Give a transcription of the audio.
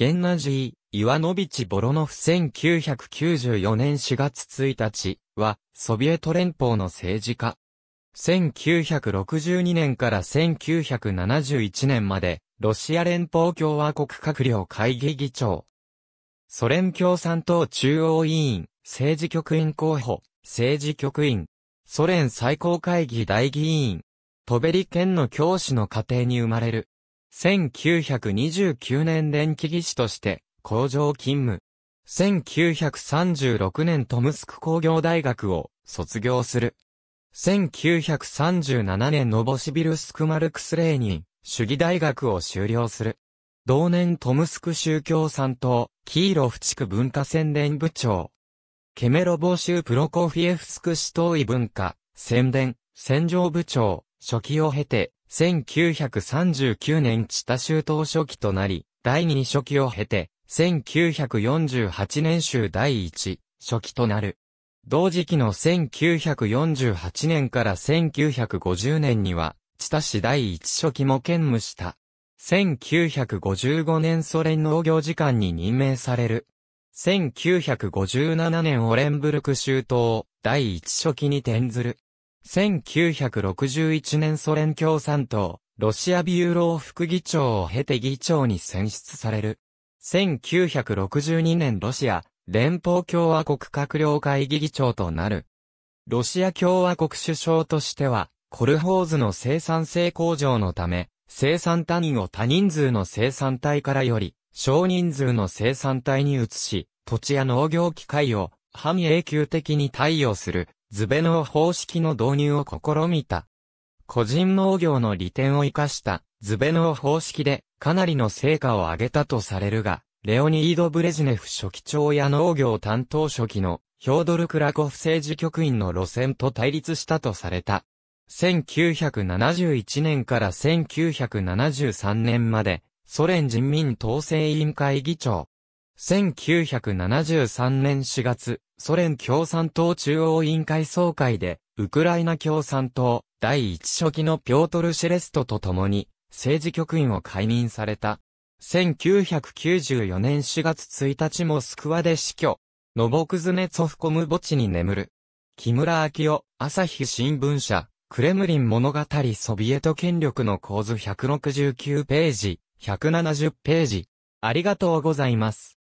ゲンナジー・イワノビチ・ボロノフ1994年4月1日は、ソビエト連邦の政治家。1962年から1971年まで、ロシア連邦共和国閣僚会議議長。ソ連共産党中央委員、政治局員候補、政治局員。ソ連最高会議大議員。トベリ県の教師の家庭に生まれる。1929年電気技師として工場勤務。1936年トムスク工業大学を卒業する。1937年ノボシビルスクマルクスレーニン主義大学を修了する。同年トムスク宗教三党、キーロフ地区文化宣伝部長。ケメロボ州プロコフィエフスク市党位文化、宣伝、戦場部長、初期を経て、1939年チ多州党初期となり、第二初期を経て、1948年州第一初期となる。同時期の1948年から1950年には、チ多市第一初期も兼務した。1955年ソ連農業時間に任命される。1957年オレンブルク州を第一初期に転ずる。1961年ソ連共産党、ロシアビューロー副議長を経て議長に選出される。1962年ロシア、連邦共和国閣僚会議議長となる。ロシア共和国首相としては、コルホーズの生産性向上のため、生産単位を多人数の生産体からより、少人数の生産体に移し、土地や農業機械を半永久的に貸与するズベノー方式の導入を試みた。個人農業の利点を活かしたズベノー方式でかなりの成果を上げたとされるが、レオニード・ブレジネフ書記長や農業担当書記のヒョードル・クラコフ政治局員の路線と対立したとされた。1971年から1973年までソ連人民統制委員会議長、1973年4月、ソ連共産党中央委員会総会で、ウクライナ共産党第一書記のピョートル・シェレストと共に、政治局員を解任された。1994年4月1日モスクワで死去。ノボクズネツォフコム墓地に眠る。木村昭夫、朝日新聞社、クレムリン物語ソビエト権力の構図169ページ、170ページ。ありがとうございます。